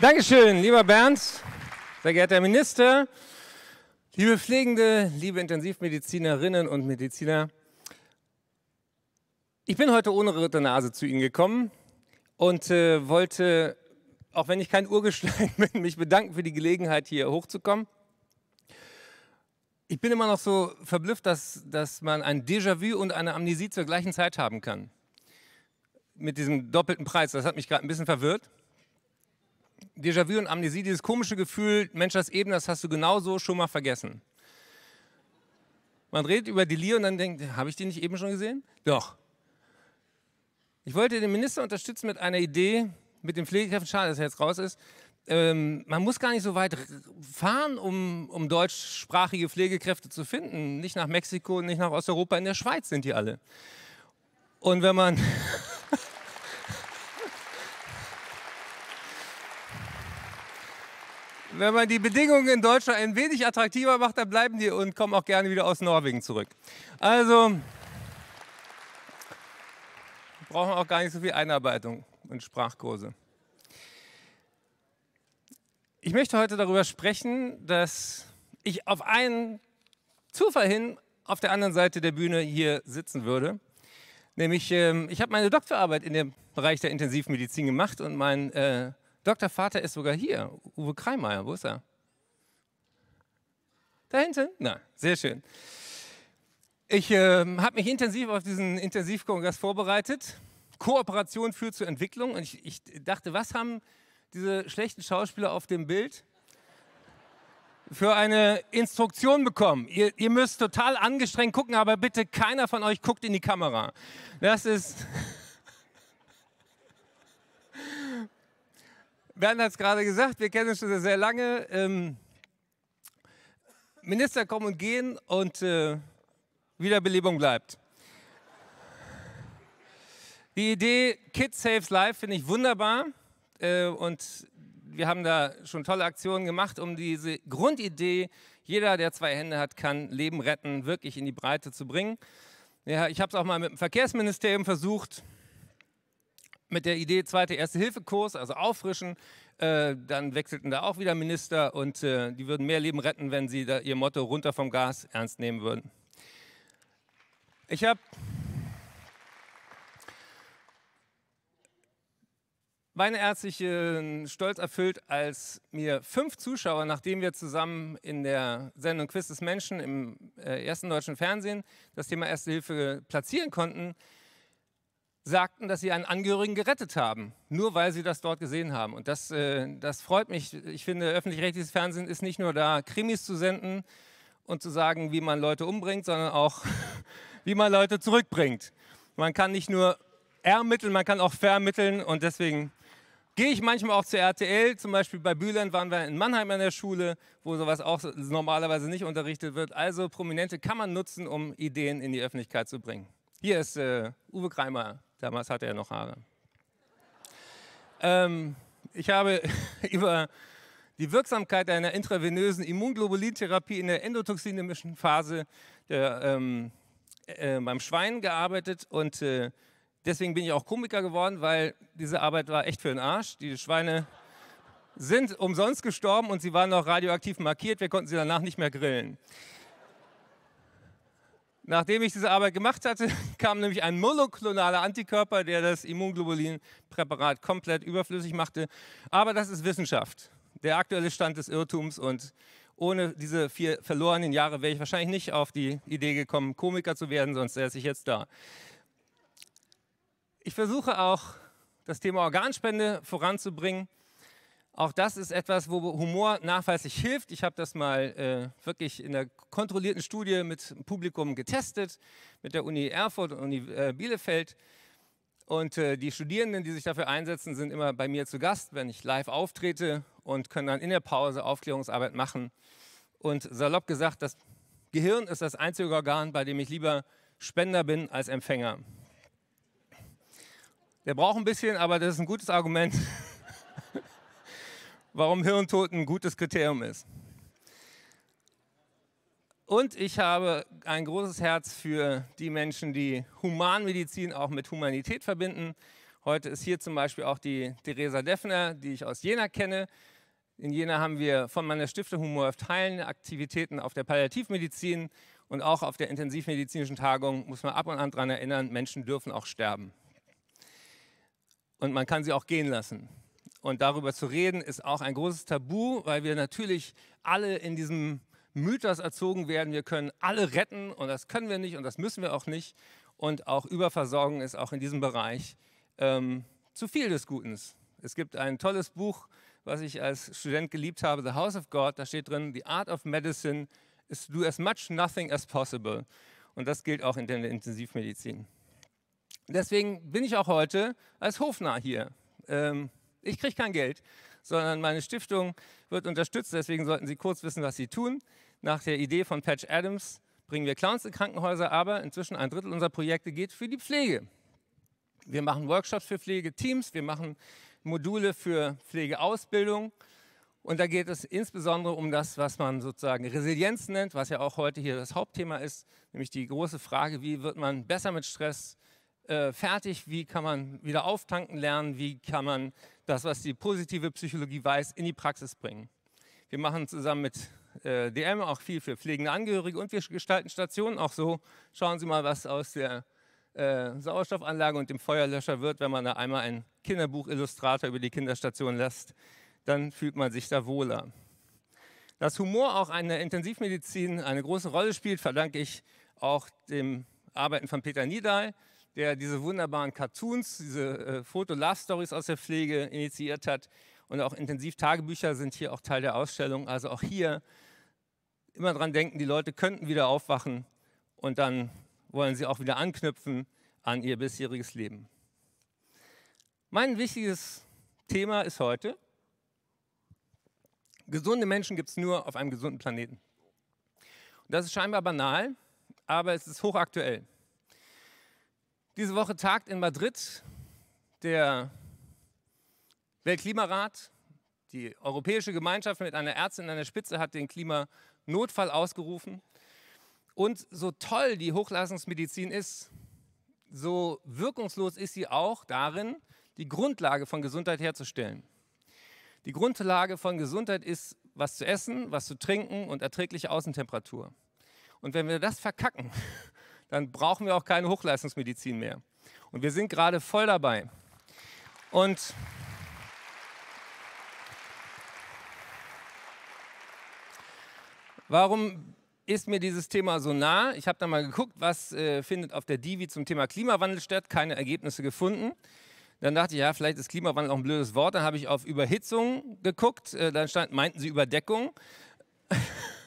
Dankeschön, lieber Bernd, sehr geehrter Herr Minister, liebe Pflegende, liebe Intensivmedizinerinnen und Mediziner. Ich bin heute ohne rote Nase zu Ihnen gekommen und äh, wollte, auch wenn ich kein Urgestein bin, mich bedanken für die Gelegenheit, hier hochzukommen. Ich bin immer noch so verblüfft, dass, dass man ein Déjà-vu und eine Amnesie zur gleichen Zeit haben kann. Mit diesem doppelten Preis, das hat mich gerade ein bisschen verwirrt. Déjà-vu und Amnesie, dieses komische Gefühl, Mensch, das eben, das hast du genauso schon mal vergessen. Man redet über Delir und dann denkt, habe ich die nicht eben schon gesehen? Doch. Ich wollte den Minister unterstützen mit einer Idee, mit den Pflegekräften, schade, dass er jetzt raus ist. Ähm, man muss gar nicht so weit fahren, um, um deutschsprachige Pflegekräfte zu finden. Nicht nach Mexiko, nicht nach Osteuropa, in der Schweiz sind die alle. Und wenn man wenn man die Bedingungen in Deutschland ein wenig attraktiver macht, dann bleiben die und kommen auch gerne wieder aus Norwegen zurück. Also brauchen auch gar nicht so viel Einarbeitung und Sprachkurse. Ich möchte heute darüber sprechen, dass ich auf einen Zufall hin auf der anderen Seite der Bühne hier sitzen würde. Nämlich, ähm, ich habe meine Doktorarbeit in dem Bereich der Intensivmedizin gemacht und mein äh, Dr. Vater ist sogar hier. Uwe Kreimeier, wo ist er? Da hinten? Na, sehr schön. Ich äh, habe mich intensiv auf diesen Intensivkongress vorbereitet. Kooperation führt zur Entwicklung. Und ich, ich dachte, was haben diese schlechten Schauspieler auf dem Bild für eine Instruktion bekommen. Ihr, ihr, müsst total angestrengt gucken, aber bitte keiner von euch guckt in die Kamera. Das ist, Bernd hat es gerade gesagt, wir kennen uns schon sehr lange. Ähm, Minister kommen und gehen und äh, Wiederbelebung bleibt. Die Idee Kids Saves Life finde ich wunderbar äh, und wir haben da schon tolle Aktionen gemacht, um diese Grundidee, jeder, der zwei Hände hat, kann Leben retten, wirklich in die Breite zu bringen. Ja, ich habe es auch mal mit dem Verkehrsministerium versucht mit der Idee, zweite Erste-Hilfe-Kurs, also auffrischen. Äh, dann wechselten da auch wieder Minister und äh, die würden mehr Leben retten, wenn sie ihr Motto runter vom Gas ernst nehmen würden. Ich habe meine ärztlichen Stolz erfüllt, als mir fünf Zuschauer, nachdem wir zusammen in der Sendung Quiz des Menschen im äh, ersten deutschen Fernsehen das Thema Erste Hilfe platzieren konnten, sagten, dass sie einen Angehörigen gerettet haben, nur weil sie das dort gesehen haben. Und das, äh, das freut mich. Ich finde, öffentlich-rechtliches Fernsehen ist nicht nur da, Krimis zu senden und zu sagen, wie man Leute umbringt, sondern auch, wie man Leute zurückbringt. Man kann nicht nur ermitteln, man kann auch vermitteln. Und deswegen gehe ich manchmal auch zur RTL. Zum Beispiel bei Bülent waren wir in Mannheim an der Schule, wo sowas auch normalerweise nicht unterrichtet wird. Also Prominente kann man nutzen, um Ideen in die Öffentlichkeit zu bringen. Hier ist äh, Uwe Kreimer Damals hatte er noch Haare. Ähm, ich habe über die Wirksamkeit einer intravenösen Immunglobulintherapie in der endotoxinischen Phase der, ähm, äh, beim Schwein gearbeitet und äh, deswegen bin ich auch Komiker geworden, weil diese Arbeit war echt für den Arsch. Die Schweine sind umsonst gestorben und sie waren noch radioaktiv markiert, wir konnten sie danach nicht mehr grillen. Nachdem ich diese Arbeit gemacht hatte, kam nämlich ein monoklonaler Antikörper, der das Immunglobulin-Präparat komplett überflüssig machte. Aber das ist Wissenschaft, der aktuelle Stand des Irrtums. Und ohne diese vier verlorenen Jahre wäre ich wahrscheinlich nicht auf die Idee gekommen, Komiker zu werden, sonst wäre ich jetzt da. Ich versuche auch, das Thema Organspende voranzubringen. Auch das ist etwas, wo Humor nachweislich hilft. Ich habe das mal äh, wirklich in einer kontrollierten Studie mit Publikum getestet, mit der Uni Erfurt und Uni äh, Bielefeld. Und äh, die Studierenden, die sich dafür einsetzen, sind immer bei mir zu Gast, wenn ich live auftrete und können dann in der Pause Aufklärungsarbeit machen. Und salopp gesagt, das Gehirn ist das einzige Organ, bei dem ich lieber Spender bin als Empfänger. Der braucht ein bisschen, aber das ist ein gutes Argument. warum Hirntod ein gutes Kriterium ist. Und ich habe ein großes Herz für die Menschen, die Humanmedizin auch mit Humanität verbinden. Heute ist hier zum Beispiel auch die Theresa Deffner, die ich aus Jena kenne. In Jena haben wir von meiner Stiftung Humor auf Heilen Aktivitäten auf der Palliativmedizin und auch auf der intensivmedizinischen Tagung muss man ab und an daran erinnern, Menschen dürfen auch sterben. Und man kann sie auch gehen lassen. Und darüber zu reden ist auch ein großes Tabu, weil wir natürlich alle in diesem Mythos erzogen werden, wir können alle retten und das können wir nicht und das müssen wir auch nicht. Und auch Überversorgung ist auch in diesem Bereich ähm, zu viel des Guten. Es gibt ein tolles Buch, was ich als Student geliebt habe, The House of God, da steht drin, The Art of Medicine is to do as much nothing as possible. Und das gilt auch in der Intensivmedizin. Deswegen bin ich auch heute als Hofnarr hier. Ähm, ich kriege kein Geld, sondern meine Stiftung wird unterstützt. Deswegen sollten Sie kurz wissen, was Sie tun. Nach der Idee von Patch Adams bringen wir Clowns in Krankenhäuser, aber inzwischen ein Drittel unserer Projekte geht für die Pflege. Wir machen Workshops für Pflegeteams, wir machen Module für Pflegeausbildung. Und da geht es insbesondere um das, was man sozusagen Resilienz nennt, was ja auch heute hier das Hauptthema ist, nämlich die große Frage, wie wird man besser mit Stress, äh, fertig, wie kann man wieder auftanken lernen, wie kann man das, was die positive Psychologie weiß, in die Praxis bringen. Wir machen zusammen mit äh, DM auch viel für pflegende Angehörige und wir gestalten Stationen auch so. Schauen Sie mal, was aus der äh, Sauerstoffanlage und dem Feuerlöscher wird, wenn man da einmal einen Kinderbuchillustrator über die Kinderstation lässt, dann fühlt man sich da wohler. Dass Humor auch in der Intensivmedizin eine große Rolle spielt, verdanke ich auch dem Arbeiten von Peter Niedal, der diese wunderbaren Cartoons, diese äh, Foto-Love-Stories aus der Pflege initiiert hat. Und auch Intensiv-Tagebücher sind hier auch Teil der Ausstellung. Also auch hier immer dran denken, die Leute könnten wieder aufwachen und dann wollen sie auch wieder anknüpfen an ihr bisheriges Leben. Mein wichtiges Thema ist heute, gesunde Menschen gibt es nur auf einem gesunden Planeten. Und das ist scheinbar banal, aber es ist hochaktuell. Diese Woche tagt in Madrid der Weltklimarat. Die Europäische Gemeinschaft mit einer Ärztin an der Spitze hat den Klimanotfall ausgerufen. Und so toll die Hochleistungsmedizin ist, so wirkungslos ist sie auch darin, die Grundlage von Gesundheit herzustellen. Die Grundlage von Gesundheit ist, was zu essen, was zu trinken und erträgliche Außentemperatur. Und wenn wir das verkacken, dann brauchen wir auch keine Hochleistungsmedizin mehr. Und wir sind gerade voll dabei. Und warum ist mir dieses Thema so nah. Ich habe da mal geguckt, was äh, findet auf der Divi zum Thema Klimawandel statt, keine Ergebnisse gefunden. Dann dachte ich, ja, vielleicht ist Klimawandel auch ein blödes Wort. Dann habe ich auf Überhitzung geguckt, äh, dann stand, meinten sie Überdeckung.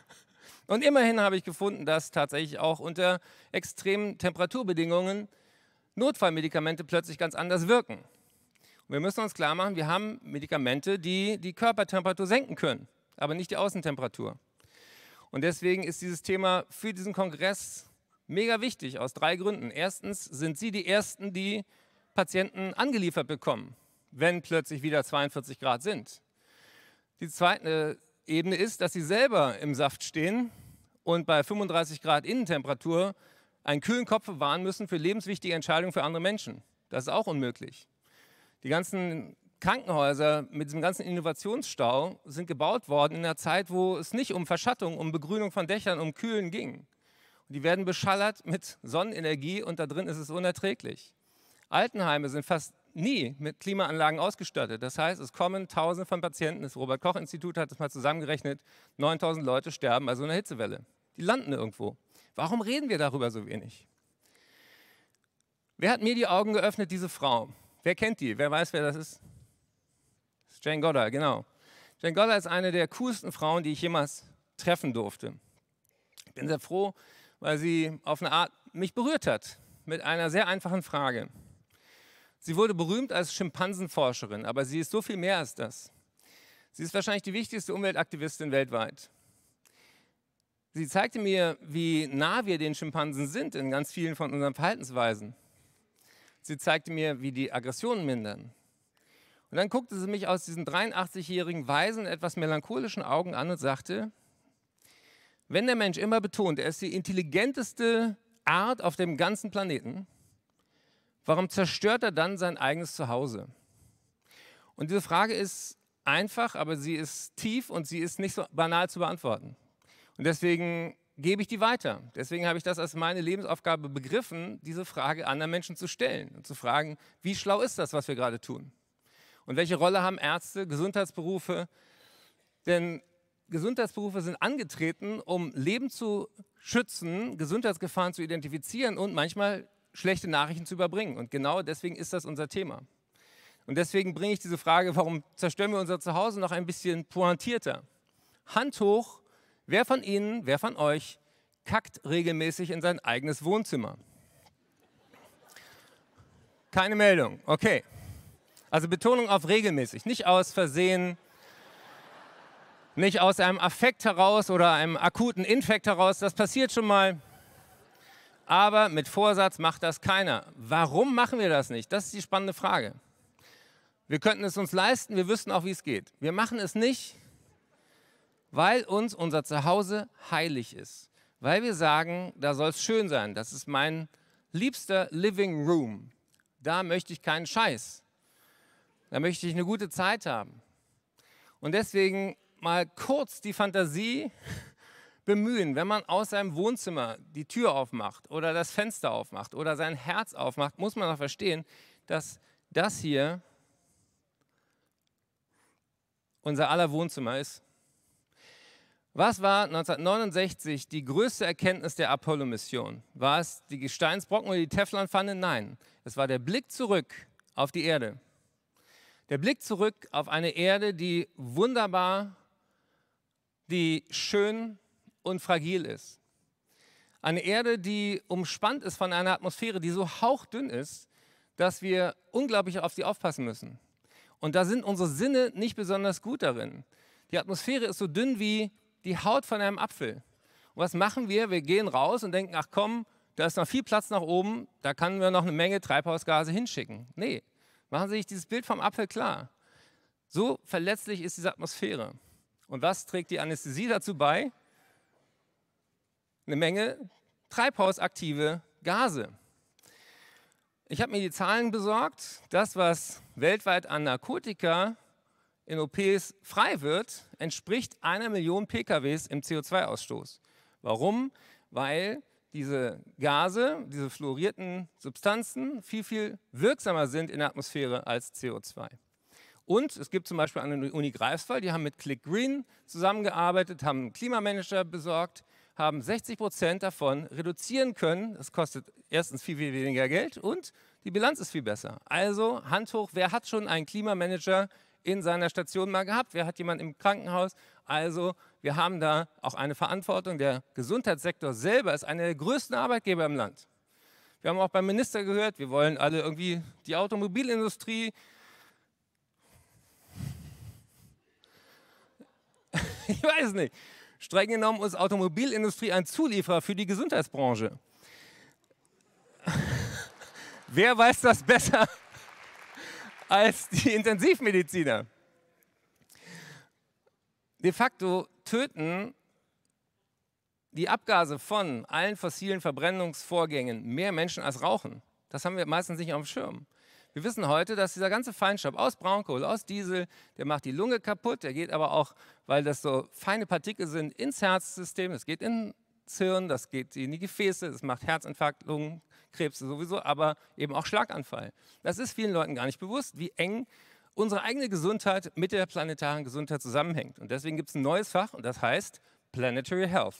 Und immerhin habe ich gefunden, dass tatsächlich auch unter extremen Temperaturbedingungen Notfallmedikamente plötzlich ganz anders wirken. Und wir müssen uns klar machen, wir haben Medikamente, die die Körpertemperatur senken können, aber nicht die Außentemperatur. Und deswegen ist dieses Thema für diesen Kongress mega wichtig aus drei Gründen. Erstens sind Sie die Ersten, die Patienten angeliefert bekommen, wenn plötzlich wieder 42 Grad sind. Die zweite Ebene ist, dass Sie selber im Saft stehen und bei 35 Grad Innentemperatur einen kühlen Kopf bewahren müssen für lebenswichtige Entscheidungen für andere Menschen. Das ist auch unmöglich. Die ganzen Krankenhäuser mit diesem ganzen Innovationsstau sind gebaut worden in einer Zeit, wo es nicht um Verschattung, um Begrünung von Dächern, um Kühlen ging. Und die werden beschallert mit Sonnenenergie und da drin ist es unerträglich. Altenheime sind fast nie mit Klimaanlagen ausgestattet. Das heißt, es kommen Tausende von Patienten. Das Robert-Koch-Institut hat das mal zusammengerechnet. 9000 Leute sterben bei so also einer Hitzewelle. Die landen irgendwo. Warum reden wir darüber so wenig? Wer hat mir die Augen geöffnet, diese Frau? Wer kennt die? Wer weiß, wer das ist? Das ist Jane Goddard, genau. Jane Goddard ist eine der coolsten Frauen, die ich jemals treffen durfte. Ich bin sehr froh, weil sie auf eine Art mich berührt hat mit einer sehr einfachen Frage. Sie wurde berühmt als Schimpansenforscherin, aber sie ist so viel mehr als das. Sie ist wahrscheinlich die wichtigste Umweltaktivistin weltweit. Sie zeigte mir, wie nah wir den Schimpansen sind in ganz vielen von unseren Verhaltensweisen. Sie zeigte mir, wie die Aggressionen mindern. Und dann guckte sie mich aus diesen 83-jährigen weisen, etwas melancholischen Augen an und sagte, wenn der Mensch immer betont, er ist die intelligenteste Art auf dem ganzen Planeten, warum zerstört er dann sein eigenes Zuhause? Und diese Frage ist einfach, aber sie ist tief und sie ist nicht so banal zu beantworten. Und deswegen gebe ich die weiter. Deswegen habe ich das als meine Lebensaufgabe begriffen, diese Frage anderen Menschen zu stellen und zu fragen, wie schlau ist das, was wir gerade tun? Und welche Rolle haben Ärzte, Gesundheitsberufe? Denn Gesundheitsberufe sind angetreten, um Leben zu schützen, Gesundheitsgefahren zu identifizieren und manchmal schlechte Nachrichten zu überbringen. Und genau deswegen ist das unser Thema. Und deswegen bringe ich diese Frage, warum zerstören wir unser Zuhause noch ein bisschen pointierter? Hand hoch, wer von Ihnen, wer von euch kackt regelmäßig in sein eigenes Wohnzimmer? Keine Meldung, okay. Also Betonung auf regelmäßig, nicht aus Versehen, nicht aus einem Affekt heraus oder einem akuten Infekt heraus, das passiert schon mal aber mit Vorsatz macht das keiner. Warum machen wir das nicht? Das ist die spannende Frage. Wir könnten es uns leisten, wir wüssten auch, wie es geht. Wir machen es nicht, weil uns unser Zuhause heilig ist. Weil wir sagen, da soll es schön sein. Das ist mein liebster Living Room. Da möchte ich keinen Scheiß. Da möchte ich eine gute Zeit haben. Und deswegen mal kurz die Fantasie bemühen, wenn man aus seinem Wohnzimmer die Tür aufmacht oder das Fenster aufmacht oder sein Herz aufmacht, muss man auch verstehen, dass das hier unser aller Wohnzimmer ist. Was war 1969 die größte Erkenntnis der Apollo-Mission? War es die Gesteinsbrocken oder die Teflonpfanne? Nein, es war der Blick zurück auf die Erde. Der Blick zurück auf eine Erde, die wunderbar, die schön und fragil ist. Eine Erde, die umspannt ist von einer Atmosphäre, die so hauchdünn ist, dass wir unglaublich auf sie aufpassen müssen. Und da sind unsere Sinne nicht besonders gut darin. Die Atmosphäre ist so dünn wie die Haut von einem Apfel. Und was machen wir? Wir gehen raus und denken, ach komm, da ist noch viel Platz nach oben, da können wir noch eine Menge Treibhausgase hinschicken. Nee, machen Sie sich dieses Bild vom Apfel klar. So verletzlich ist diese Atmosphäre. Und was trägt die Anästhesie dazu bei? eine Menge treibhausaktive Gase. Ich habe mir die Zahlen besorgt. Das, was weltweit an Narkotika in OPs frei wird, entspricht einer Million PKWs im CO2-Ausstoß. Warum? Weil diese Gase, diese fluorierten Substanzen viel, viel wirksamer sind in der Atmosphäre als CO2. Und es gibt zum Beispiel an der Uni Greifswald, die haben mit Click Green zusammengearbeitet, haben einen Klimamanager besorgt, haben 60 Prozent davon reduzieren können. Das kostet erstens viel, viel weniger Geld und die Bilanz ist viel besser. Also Hand hoch, wer hat schon einen Klimamanager in seiner Station mal gehabt? Wer hat jemanden im Krankenhaus? Also wir haben da auch eine Verantwortung. Der Gesundheitssektor selber ist einer der größten Arbeitgeber im Land. Wir haben auch beim Minister gehört, wir wollen alle irgendwie die Automobilindustrie. Ich weiß nicht. Streng genommen ist Automobilindustrie ein Zulieferer für die Gesundheitsbranche. Wer weiß das besser als die Intensivmediziner? De facto töten die Abgase von allen fossilen Verbrennungsvorgängen mehr Menschen als Rauchen. Das haben wir meistens nicht auf dem Schirm. Wir wissen heute, dass dieser ganze Feinstaub aus Braunkohl, aus Diesel, der macht die Lunge kaputt, der geht aber auch, weil das so feine Partikel sind, ins Herzsystem, das geht ins Hirn, das geht in die Gefäße, das macht Herzinfarkt, Lungenkrebs sowieso, aber eben auch Schlaganfall. Das ist vielen Leuten gar nicht bewusst, wie eng unsere eigene Gesundheit mit der planetaren Gesundheit zusammenhängt. Und deswegen gibt es ein neues Fach und das heißt Planetary Health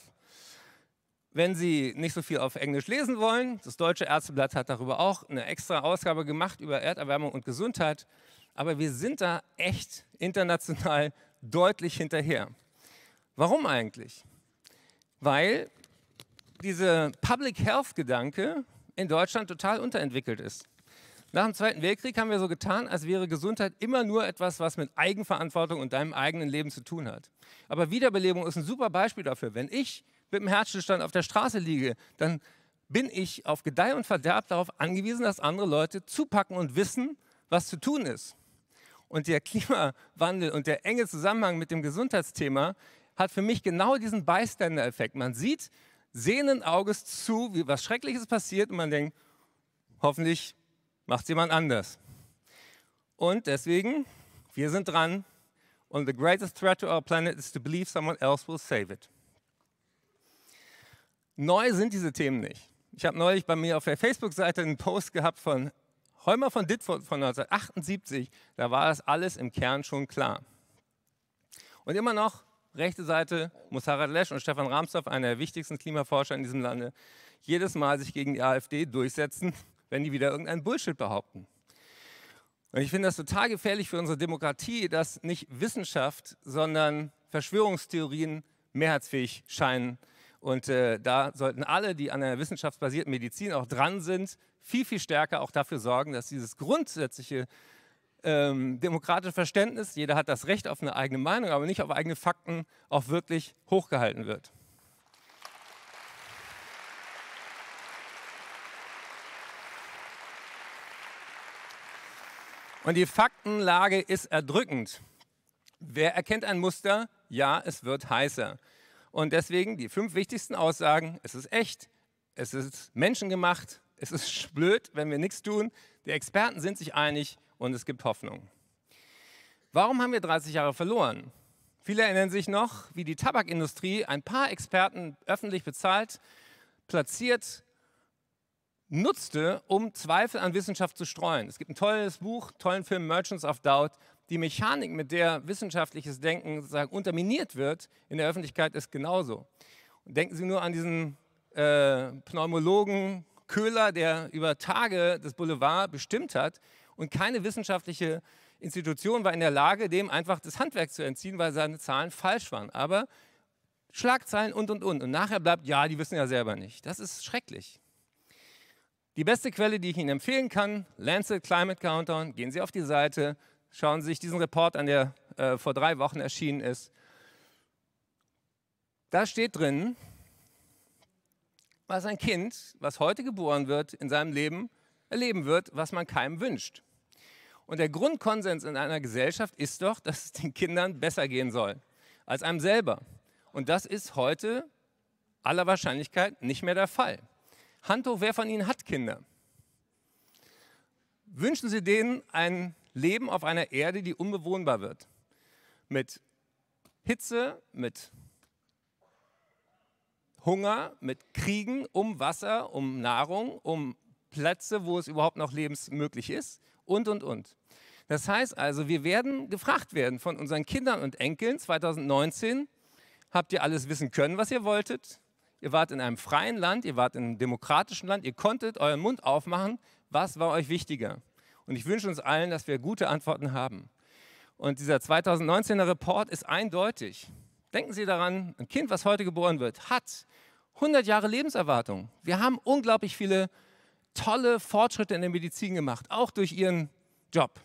wenn Sie nicht so viel auf Englisch lesen wollen, das Deutsche Ärzteblatt hat darüber auch eine extra Ausgabe gemacht über Erderwärmung und Gesundheit. Aber wir sind da echt international deutlich hinterher. Warum eigentlich? Weil dieser Public Health-Gedanke in Deutschland total unterentwickelt ist. Nach dem Zweiten Weltkrieg haben wir so getan, als wäre Gesundheit immer nur etwas, was mit Eigenverantwortung und deinem eigenen Leben zu tun hat. Aber Wiederbelebung ist ein super Beispiel dafür. Wenn ich mit dem Herzstillstand auf der Straße liege, dann bin ich auf Gedeih und Verderb darauf angewiesen, dass andere Leute zupacken und wissen, was zu tun ist. Und der Klimawandel und der enge Zusammenhang mit dem Gesundheitsthema hat für mich genau diesen Bystander-Effekt. Man sieht sehenden Auges zu, wie was Schreckliches passiert und man denkt, hoffentlich macht es jemand anders. Und deswegen, wir sind dran und the greatest threat to our planet is to believe someone else will save it. Neu sind diese Themen nicht. Ich habe neulich bei mir auf der Facebook-Seite einen Post gehabt von Holmer von Ditford von 1978. Da war das alles im Kern schon klar. Und immer noch, rechte Seite, muss Harald Lesch und Stefan Rahmstorff, einer der wichtigsten Klimaforscher in diesem Lande, jedes Mal sich gegen die AfD durchsetzen, wenn die wieder irgendeinen Bullshit behaupten. Und ich finde das total gefährlich für unsere Demokratie, dass nicht Wissenschaft, sondern Verschwörungstheorien mehrheitsfähig scheinen und äh, da sollten alle, die an der wissenschaftsbasierten Medizin auch dran sind, viel, viel stärker auch dafür sorgen, dass dieses grundsätzliche ähm, demokratische Verständnis, jeder hat das Recht auf eine eigene Meinung, aber nicht auf eigene Fakten, auch wirklich hochgehalten wird. Und die Faktenlage ist erdrückend. Wer erkennt ein Muster? Ja, es wird heißer. Und deswegen die fünf wichtigsten Aussagen, es ist echt, es ist menschengemacht, es ist blöd, wenn wir nichts tun, die Experten sind sich einig und es gibt Hoffnung. Warum haben wir 30 Jahre verloren? Viele erinnern sich noch, wie die Tabakindustrie ein paar Experten öffentlich bezahlt, platziert, nutzte, um Zweifel an Wissenschaft zu streuen. Es gibt ein tolles Buch, tollen Film Merchants of Doubt, die Mechanik, mit der wissenschaftliches Denken sozusagen unterminiert wird in der Öffentlichkeit, ist genauso. Und denken Sie nur an diesen äh, Pneumologen Köhler, der über Tage das Boulevard bestimmt hat und keine wissenschaftliche Institution war in der Lage, dem einfach das Handwerk zu entziehen, weil seine Zahlen falsch waren. Aber Schlagzeilen und und und. Und nachher bleibt, ja, die wissen ja selber nicht. Das ist schrecklich. Die beste Quelle, die ich Ihnen empfehlen kann, Lancet Climate Countdown. Gehen Sie auf die Seite, Schauen Sie sich diesen Report an, der äh, vor drei Wochen erschienen ist. Da steht drin, was ein Kind, was heute geboren wird, in seinem Leben erleben wird, was man keinem wünscht. Und der Grundkonsens in einer Gesellschaft ist doch, dass es den Kindern besser gehen soll als einem selber. Und das ist heute aller Wahrscheinlichkeit nicht mehr der Fall. Hand hoch, wer von Ihnen hat Kinder? Wünschen Sie denen ein leben auf einer Erde, die unbewohnbar wird. Mit Hitze, mit Hunger, mit Kriegen um Wasser, um Nahrung, um Plätze, wo es überhaupt noch lebensmöglich ist und, und, und. Das heißt also, wir werden gefragt werden von unseren Kindern und Enkeln 2019, habt ihr alles wissen können, was ihr wolltet? Ihr wart in einem freien Land, ihr wart in einem demokratischen Land, ihr konntet euren Mund aufmachen. Was war euch wichtiger? Und ich wünsche uns allen, dass wir gute Antworten haben. Und dieser 2019er Report ist eindeutig. Denken Sie daran, ein Kind, was heute geboren wird, hat 100 Jahre Lebenserwartung. Wir haben unglaublich viele tolle Fortschritte in der Medizin gemacht, auch durch Ihren Job.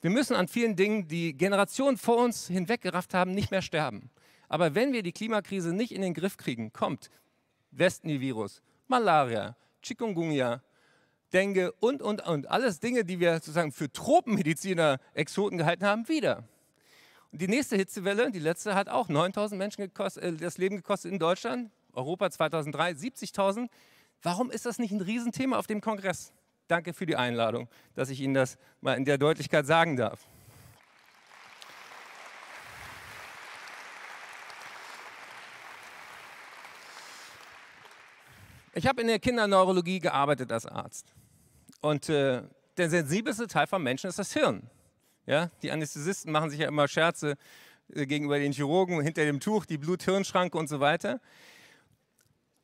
Wir müssen an vielen Dingen, die Generationen vor uns hinweggerafft haben, nicht mehr sterben. Aber wenn wir die Klimakrise nicht in den Griff kriegen, kommt Westni-Virus, Malaria, Chikungunya, denke und, und, und. Alles Dinge, die wir sozusagen für Tropenmediziner, Exoten gehalten haben, wieder. Und die nächste Hitzewelle, die letzte, hat auch 9000 Menschen gekostet, äh, das Leben gekostet in Deutschland, Europa 2003 70.000. Warum ist das nicht ein Riesenthema auf dem Kongress? Danke für die Einladung, dass ich Ihnen das mal in der Deutlichkeit sagen darf. Ich habe in der Kinderneurologie gearbeitet als Arzt. Und äh, der sensibelste Teil von Menschen ist das Hirn. Ja? Die Anästhesisten machen sich ja immer Scherze äh, gegenüber den Chirurgen, hinter dem Tuch, die Blut-Hirn-Schranke und so weiter.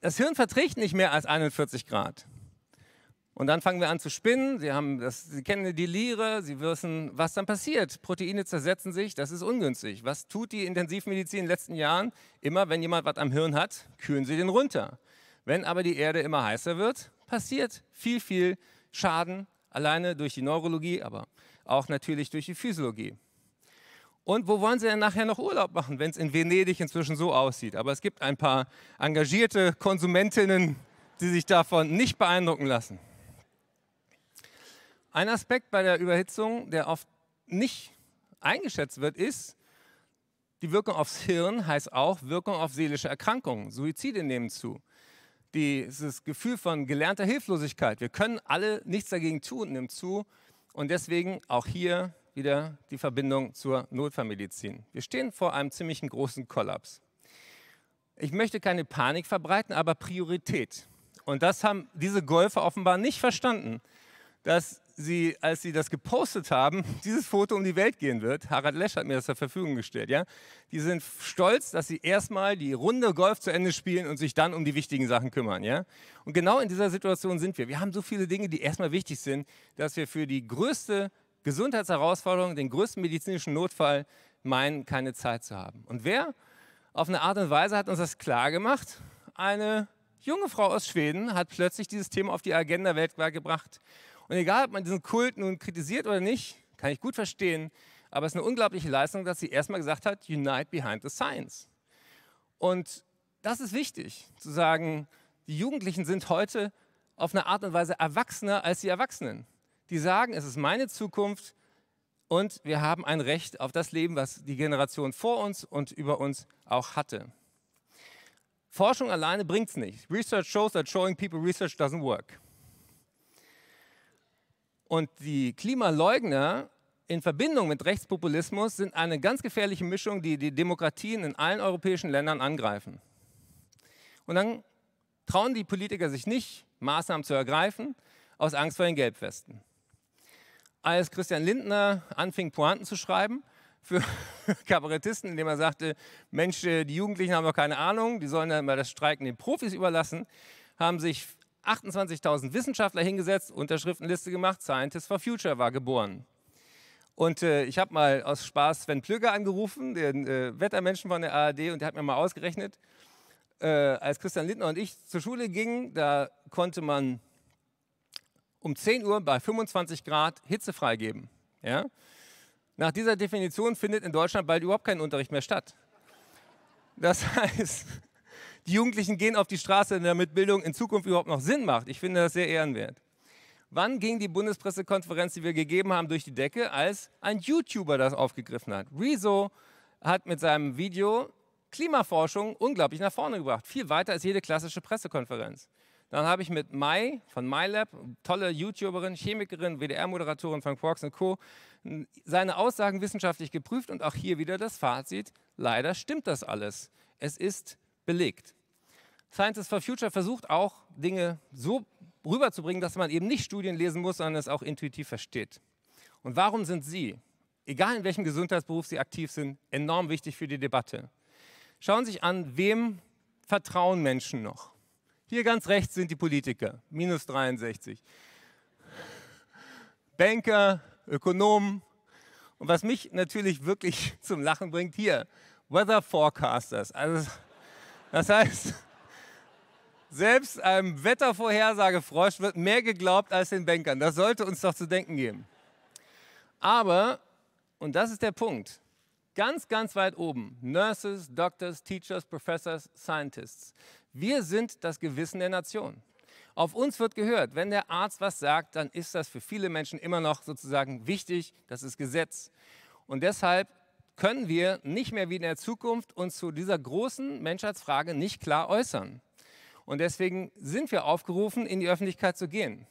Das Hirn verträgt nicht mehr als 41 Grad. Und dann fangen wir an zu spinnen. Sie, haben das, Sie kennen die Lehre, Sie wissen, was dann passiert. Proteine zersetzen sich, das ist ungünstig. Was tut die Intensivmedizin in den letzten Jahren? Immer, wenn jemand was am Hirn hat, kühlen sie den runter. Wenn aber die Erde immer heißer wird, passiert viel, viel Schaden, alleine durch die Neurologie, aber auch natürlich durch die Physiologie. Und wo wollen sie denn nachher noch Urlaub machen, wenn es in Venedig inzwischen so aussieht? Aber es gibt ein paar engagierte Konsumentinnen, die sich davon nicht beeindrucken lassen. Ein Aspekt bei der Überhitzung, der oft nicht eingeschätzt wird, ist, die Wirkung aufs Hirn heißt auch Wirkung auf seelische Erkrankungen. Suizide nehmen zu dieses Gefühl von gelernter Hilflosigkeit. Wir können alle nichts dagegen tun, nimmt zu. Und deswegen auch hier wieder die Verbindung zur Notfallmedizin. Wir stehen vor einem ziemlichen großen Kollaps. Ich möchte keine Panik verbreiten, aber Priorität. Und das haben diese Golfer offenbar nicht verstanden, dass sie, als sie das gepostet haben, dieses Foto um die Welt gehen wird. Harald Lesch hat mir das zur Verfügung gestellt. Ja? Die sind stolz, dass sie erstmal die Runde Golf zu Ende spielen und sich dann um die wichtigen Sachen kümmern. Ja? Und genau in dieser Situation sind wir. Wir haben so viele Dinge, die erstmal wichtig sind, dass wir für die größte Gesundheitsherausforderung, den größten medizinischen Notfall meinen, keine Zeit zu haben. Und wer auf eine Art und Weise hat uns das klar gemacht? Eine junge Frau aus Schweden hat plötzlich dieses Thema auf die Agenda weltweit gebracht. Und egal, ob man diesen Kult nun kritisiert oder nicht, kann ich gut verstehen, aber es ist eine unglaubliche Leistung, dass sie erstmal gesagt hat, Unite Behind the Science. Und das ist wichtig, zu sagen, die Jugendlichen sind heute auf eine Art und Weise erwachsener als die Erwachsenen. Die sagen, es ist meine Zukunft und wir haben ein Recht auf das Leben, was die Generation vor uns und über uns auch hatte. Forschung alleine bringt es nicht. Research shows that showing people research doesn't work. Und die Klimaleugner in Verbindung mit Rechtspopulismus sind eine ganz gefährliche Mischung, die die Demokratien in allen europäischen Ländern angreifen. Und dann trauen die Politiker sich nicht, Maßnahmen zu ergreifen, aus Angst vor den Gelbwesten. Als Christian Lindner anfing, Pointen zu schreiben, für Kabarettisten, indem er sagte, Mensch, äh, die Jugendlichen haben doch keine Ahnung, die sollen ja mal das Streiken den Profis überlassen, haben sich 28.000 Wissenschaftler hingesetzt, Unterschriftenliste gemacht, Scientists for Future war geboren. Und äh, ich habe mal aus Spaß Sven Plügge angerufen, den äh, Wettermenschen von der ARD, und der hat mir mal ausgerechnet, äh, als Christian Lindner und ich zur Schule gingen, da konnte man um 10 Uhr bei 25 Grad Hitze freigeben. Ja? Nach dieser Definition findet in Deutschland bald überhaupt kein Unterricht mehr statt. Das heißt, die Jugendlichen gehen auf die Straße, damit Bildung in Zukunft überhaupt noch Sinn macht. Ich finde das sehr ehrenwert. Wann ging die Bundespressekonferenz, die wir gegeben haben, durch die Decke, als ein YouTuber das aufgegriffen hat? Rezo hat mit seinem Video Klimaforschung unglaublich nach vorne gebracht. Viel weiter als jede klassische Pressekonferenz. Dann habe ich mit Mai von MyLab, tolle YouTuberin, Chemikerin, WDR-Moderatorin von Quarks Co., seine Aussagen wissenschaftlich geprüft und auch hier wieder das Fazit, leider stimmt das alles. Es ist belegt. Scientists for Future versucht auch, Dinge so rüberzubringen, dass man eben nicht Studien lesen muss, sondern es auch intuitiv versteht. Und warum sind Sie, egal in welchem Gesundheitsberuf Sie aktiv sind, enorm wichtig für die Debatte? Schauen Sie sich an, wem vertrauen Menschen noch? Hier ganz rechts sind die Politiker, minus 63. Banker, Ökonomen. Und was mich natürlich wirklich zum Lachen bringt, hier, Weather Forecasters. Also, das heißt, selbst einem ähm, Wettervorhersagefrosch wird mehr geglaubt als den Bankern. Das sollte uns doch zu denken geben. Aber, und das ist der Punkt, ganz, ganz weit oben, Nurses, Doctors, Teachers, Professors, Scientists, wir sind das Gewissen der Nation. Auf uns wird gehört, wenn der Arzt was sagt, dann ist das für viele Menschen immer noch sozusagen wichtig, das ist Gesetz. Und deshalb können wir nicht mehr wie in der Zukunft uns zu dieser großen Menschheitsfrage nicht klar äußern. Und deswegen sind wir aufgerufen, in die Öffentlichkeit zu gehen.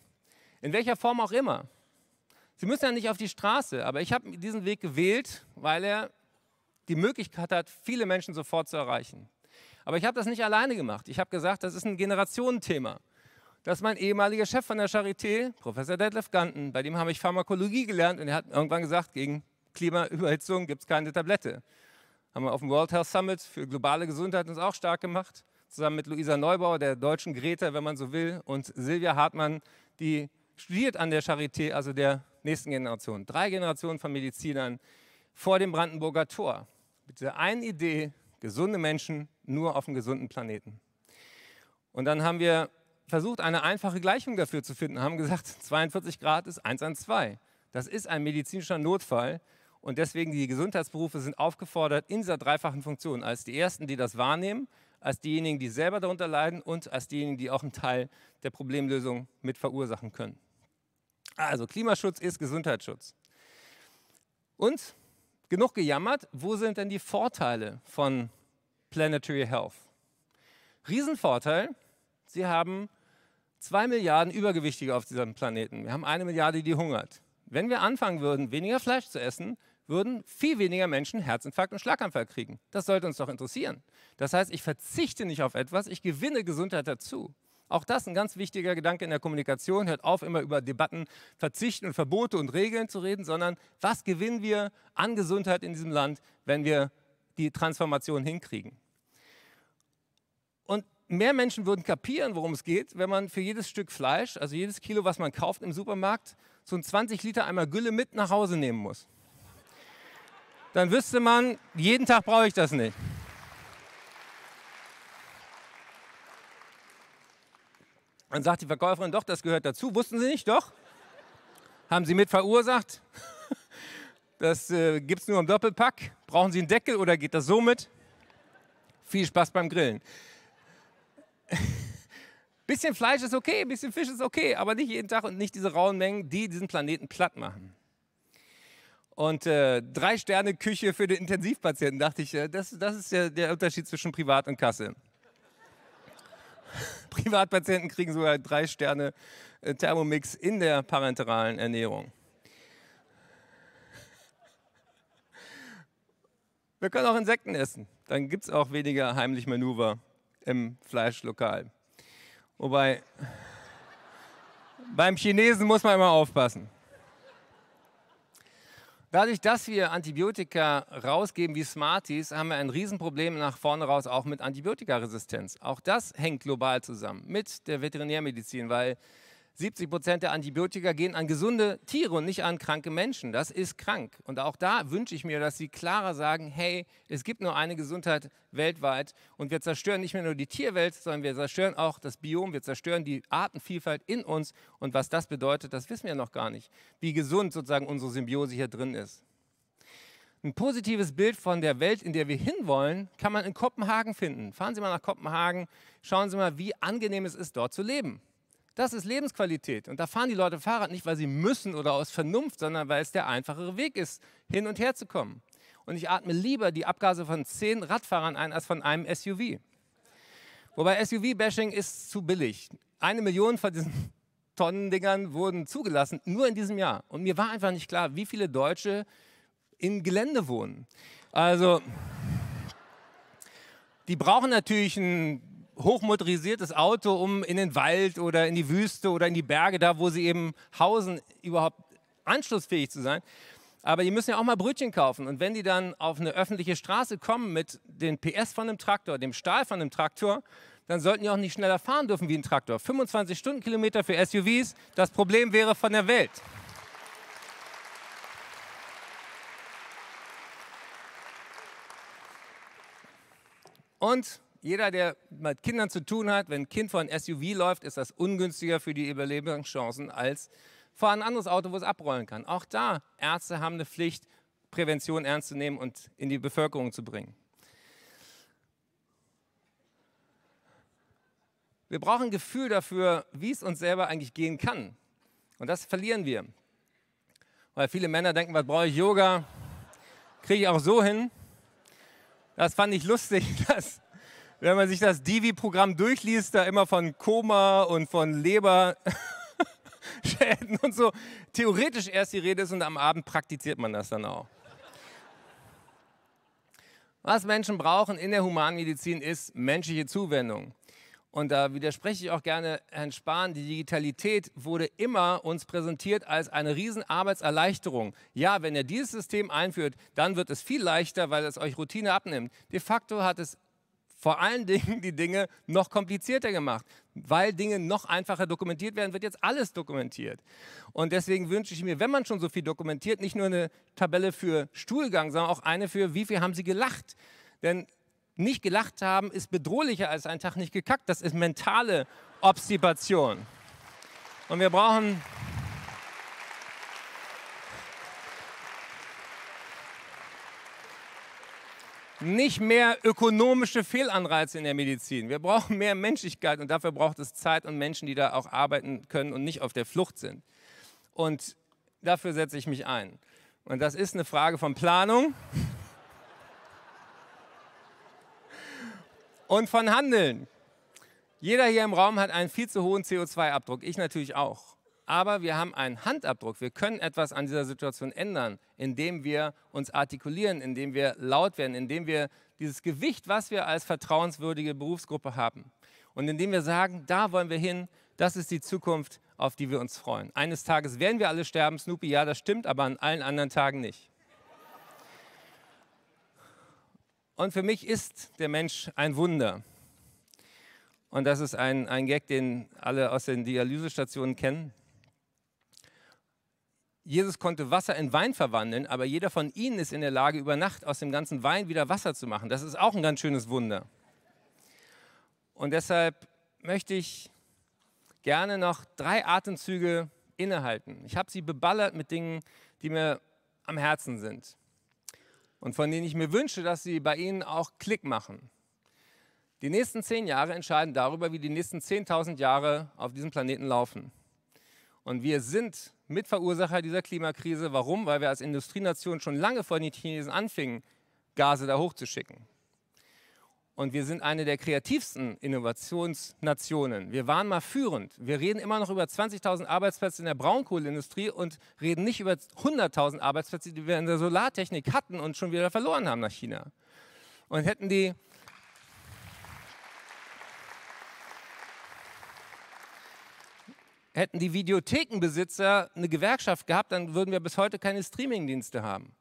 In welcher Form auch immer. Sie müssen ja nicht auf die Straße, aber ich habe diesen Weg gewählt, weil er die Möglichkeit hat, viele Menschen sofort zu erreichen. Aber ich habe das nicht alleine gemacht. Ich habe gesagt, das ist ein Generationenthema. Das ist mein ehemaliger Chef von der Charité, Professor Detlef Ganten. Bei dem habe ich Pharmakologie gelernt und er hat irgendwann gesagt, gegen Klimaüberhitzung gibt es keine Tablette. Haben wir auf dem World Health Summit für globale Gesundheit uns auch stark gemacht zusammen mit Luisa Neubauer, der deutschen Greta, wenn man so will, und Silvia Hartmann, die studiert an der Charité, also der nächsten Generation. Drei Generationen von Medizinern vor dem Brandenburger Tor. Mit der einen Idee, gesunde Menschen nur auf einem gesunden Planeten. Und dann haben wir versucht, eine einfache Gleichung dafür zu finden, haben gesagt, 42 Grad ist 112. Das ist ein medizinischer Notfall und deswegen die Gesundheitsberufe sind aufgefordert in dieser dreifachen Funktion als die Ersten, die das wahrnehmen, als diejenigen, die selber darunter leiden und als diejenigen, die auch einen Teil der Problemlösung mit verursachen können. Also Klimaschutz ist Gesundheitsschutz. Und genug gejammert, wo sind denn die Vorteile von Planetary Health? Riesenvorteil, sie haben zwei Milliarden Übergewichtige auf diesem Planeten. Wir haben eine Milliarde, die hungert. Wenn wir anfangen würden, weniger Fleisch zu essen, würden viel weniger Menschen Herzinfarkt und Schlaganfall kriegen. Das sollte uns doch interessieren. Das heißt, ich verzichte nicht auf etwas, ich gewinne Gesundheit dazu. Auch das ist ein ganz wichtiger Gedanke in der Kommunikation. Hört auf, immer über Debatten, Verzichten und Verbote und Regeln zu reden, sondern was gewinnen wir an Gesundheit in diesem Land, wenn wir die Transformation hinkriegen? Und mehr Menschen würden kapieren, worum es geht, wenn man für jedes Stück Fleisch, also jedes Kilo, was man kauft im Supermarkt, so ein 20 Liter einmal Gülle mit nach Hause nehmen muss dann wüsste man, jeden Tag brauche ich das nicht. Dann sagt die Verkäuferin, doch, das gehört dazu. Wussten Sie nicht, doch? Haben Sie mit verursacht? Das äh, gibt es nur im Doppelpack. Brauchen Sie einen Deckel oder geht das so mit? Viel Spaß beim Grillen. bisschen Fleisch ist okay, bisschen Fisch ist okay, aber nicht jeden Tag und nicht diese rauen Mengen, die diesen Planeten platt machen. Und äh, drei Sterne Küche für den Intensivpatienten, dachte ich, äh, das, das ist ja der Unterschied zwischen Privat und Kasse. Privatpatienten kriegen sogar drei Sterne äh, Thermomix in der parenteralen Ernährung. Wir können auch Insekten essen. Dann gibt es auch weniger heimlich Manöver im Fleischlokal. Wobei, beim Chinesen muss man immer aufpassen. Dadurch, dass wir Antibiotika rausgeben wie Smarties, haben wir ein Riesenproblem nach vorne raus auch mit Antibiotikaresistenz. Auch das hängt global zusammen mit der Veterinärmedizin, weil 70 Prozent der Antibiotika gehen an gesunde Tiere und nicht an kranke Menschen. Das ist krank. Und auch da wünsche ich mir, dass Sie klarer sagen, hey, es gibt nur eine Gesundheit weltweit und wir zerstören nicht mehr nur die Tierwelt, sondern wir zerstören auch das Biom, wir zerstören die Artenvielfalt in uns. Und was das bedeutet, das wissen wir noch gar nicht. Wie gesund sozusagen unsere Symbiose hier drin ist. Ein positives Bild von der Welt, in der wir hinwollen, kann man in Kopenhagen finden. Fahren Sie mal nach Kopenhagen, schauen Sie mal, wie angenehm es ist, dort zu leben. Das ist Lebensqualität. Und da fahren die Leute Fahrrad nicht, weil sie müssen oder aus Vernunft, sondern weil es der einfachere Weg ist, hin und her zu kommen. Und ich atme lieber die Abgase von zehn Radfahrern ein als von einem SUV. Wobei SUV-Bashing ist zu billig. Eine Million von diesen Tonnendingern wurden zugelassen, nur in diesem Jahr. Und mir war einfach nicht klar, wie viele Deutsche im Gelände wohnen. Also, die brauchen natürlich ein hochmotorisiertes Auto, um in den Wald oder in die Wüste oder in die Berge, da wo sie eben hausen, überhaupt anschlussfähig zu sein. Aber die müssen ja auch mal Brötchen kaufen. Und wenn die dann auf eine öffentliche Straße kommen mit den PS von einem Traktor, dem Stahl von einem Traktor, dann sollten die auch nicht schneller fahren dürfen wie ein Traktor. 25 Stundenkilometer für SUVs, das Problem wäre von der Welt. Und jeder, der mit Kindern zu tun hat, wenn ein Kind vor ein SUV läuft, ist das ungünstiger für die Überlebenschancen als vor ein anderes Auto, wo es abrollen kann. Auch da, Ärzte haben eine Pflicht, Prävention ernst zu nehmen und in die Bevölkerung zu bringen. Wir brauchen ein Gefühl dafür, wie es uns selber eigentlich gehen kann. Und das verlieren wir. Weil viele Männer denken, was brauche ich Yoga? Kriege ich auch so hin? Das fand ich lustig, dass wenn man sich das Divi-Programm durchliest, da immer von Koma und von Leberschäden und so, theoretisch erst die Rede ist und am Abend praktiziert man das dann auch. Was Menschen brauchen in der Humanmedizin ist menschliche Zuwendung. Und da widerspreche ich auch gerne Herrn Spahn, die Digitalität wurde immer uns präsentiert als eine Riesenarbeitserleichterung. Ja, wenn ihr dieses System einführt, dann wird es viel leichter, weil es euch Routine abnimmt. De facto hat es vor allen Dingen die Dinge noch komplizierter gemacht. Weil Dinge noch einfacher dokumentiert werden, wird jetzt alles dokumentiert. Und deswegen wünsche ich mir, wenn man schon so viel dokumentiert, nicht nur eine Tabelle für Stuhlgang, sondern auch eine für, wie viel haben Sie gelacht. Denn nicht gelacht haben ist bedrohlicher als ein Tag nicht gekackt. Das ist mentale Obstipation. Und wir brauchen nicht mehr ökonomische Fehlanreize in der Medizin. Wir brauchen mehr Menschlichkeit und dafür braucht es Zeit und Menschen, die da auch arbeiten können und nicht auf der Flucht sind. Und dafür setze ich mich ein. Und das ist eine Frage von Planung und von Handeln. Jeder hier im Raum hat einen viel zu hohen CO2-Abdruck, ich natürlich auch aber wir haben einen Handabdruck. Wir können etwas an dieser Situation ändern, indem wir uns artikulieren, indem wir laut werden, indem wir dieses Gewicht, was wir als vertrauenswürdige Berufsgruppe haben, und indem wir sagen, da wollen wir hin, das ist die Zukunft, auf die wir uns freuen. Eines Tages werden wir alle sterben, Snoopy, ja, das stimmt, aber an allen anderen Tagen nicht. Und für mich ist der Mensch ein Wunder. Und das ist ein, ein Gag, den alle aus den Dialysestationen kennen. Jesus konnte Wasser in Wein verwandeln, aber jeder von ihnen ist in der Lage, über Nacht aus dem ganzen Wein wieder Wasser zu machen. Das ist auch ein ganz schönes Wunder. Und deshalb möchte ich gerne noch drei Atemzüge innehalten. Ich habe sie beballert mit Dingen, die mir am Herzen sind und von denen ich mir wünsche, dass sie bei Ihnen auch Klick machen. Die nächsten zehn Jahre entscheiden darüber, wie die nächsten 10.000 Jahre auf diesem Planeten laufen. Und wir sind Mitverursacher dieser Klimakrise. Warum? Weil wir als Industrienation schon lange vor den Chinesen anfingen, Gase da hochzuschicken. Und wir sind eine der kreativsten Innovationsnationen. Wir waren mal führend. Wir reden immer noch über 20.000 Arbeitsplätze in der Braunkohleindustrie und reden nicht über 100.000 Arbeitsplätze, die wir in der Solartechnik hatten und schon wieder verloren haben nach China. Und hätten die Hätten die Videothekenbesitzer eine Gewerkschaft gehabt, dann würden wir bis heute keine Streamingdienste haben.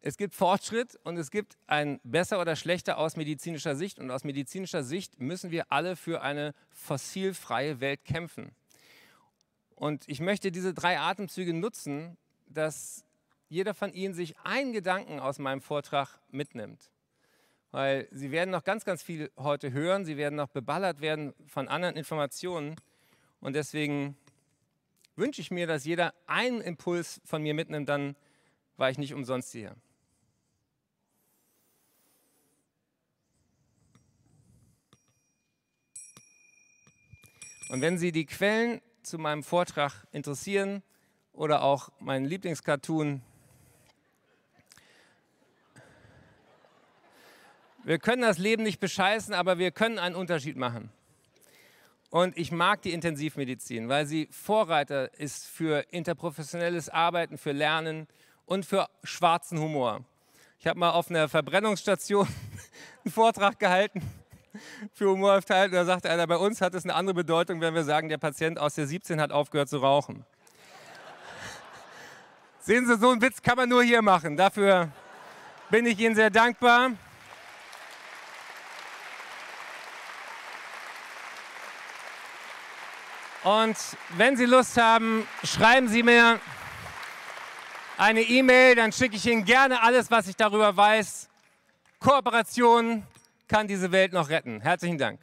Es gibt Fortschritt und es gibt ein besser oder schlechter aus medizinischer Sicht. Und aus medizinischer Sicht müssen wir alle für eine fossilfreie Welt kämpfen. Und ich möchte diese drei Atemzüge nutzen, dass jeder von Ihnen sich einen Gedanken aus meinem Vortrag mitnimmt. Weil Sie werden noch ganz, ganz viel heute hören. Sie werden noch beballert werden von anderen Informationen. Und deswegen wünsche ich mir, dass jeder einen Impuls von mir mitnimmt, dann war ich nicht umsonst hier. Und wenn Sie die Quellen zu meinem Vortrag interessieren oder auch meinen Lieblingscartoon, wir können das Leben nicht bescheißen, aber wir können einen Unterschied machen. Und ich mag die Intensivmedizin, weil sie Vorreiter ist für interprofessionelles Arbeiten, für Lernen und für schwarzen Humor. Ich habe mal auf einer Verbrennungsstation einen Vortrag gehalten für Humor verteilt. Da sagte einer, bei uns hat es eine andere Bedeutung, wenn wir sagen, der Patient aus der 17 hat aufgehört zu rauchen. Sehen Sie, so einen Witz kann man nur hier machen. Dafür bin ich Ihnen sehr dankbar. Und wenn Sie Lust haben, schreiben Sie mir eine E-Mail, dann schicke ich Ihnen gerne alles, was ich darüber weiß. Kooperation kann diese Welt noch retten. Herzlichen Dank.